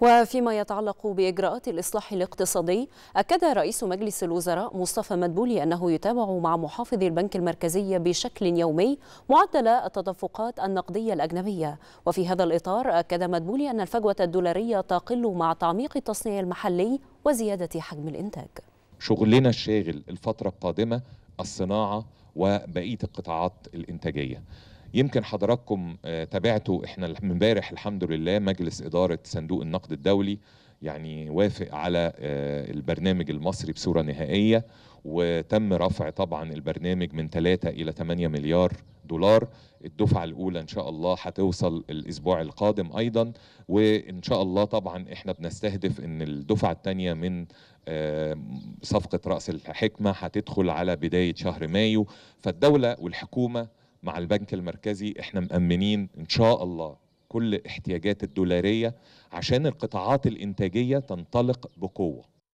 وفيما يتعلق بإجراءات الإصلاح الاقتصادي أكد رئيس مجلس الوزراء مصطفى مدبولي أنه يتابع مع محافظ البنك المركزي بشكل يومي معدل التدفقات النقدية الأجنبية وفي هذا الإطار أكد مدبولي أن الفجوة الدولارية تقل مع تعميق التصنيع المحلي وزيادة حجم الإنتاج شغلنا الشاغل الفترة القادمة الصناعة وبقية القطاعات الإنتاجية يمكن حضراتكم آه، تابعتوا احنا امبارح الحمد لله مجلس اداره صندوق النقد الدولي يعني وافق على آه، البرنامج المصري بصوره نهائيه وتم رفع طبعا البرنامج من 3 الى 8 مليار دولار الدفعة الأولى إن شاء الله هتوصل الأسبوع القادم أيضا وإن شاء الله طبعا إحنا بنستهدف أن الدفعة الثانية من آه، صفقة رأس الحكمة هتدخل على بداية شهر مايو فالدولة والحكومة مع البنك المركزي احنا مأمنين ان شاء الله كل احتياجات الدولاريه عشان القطاعات الانتاجيه تنطلق بقوه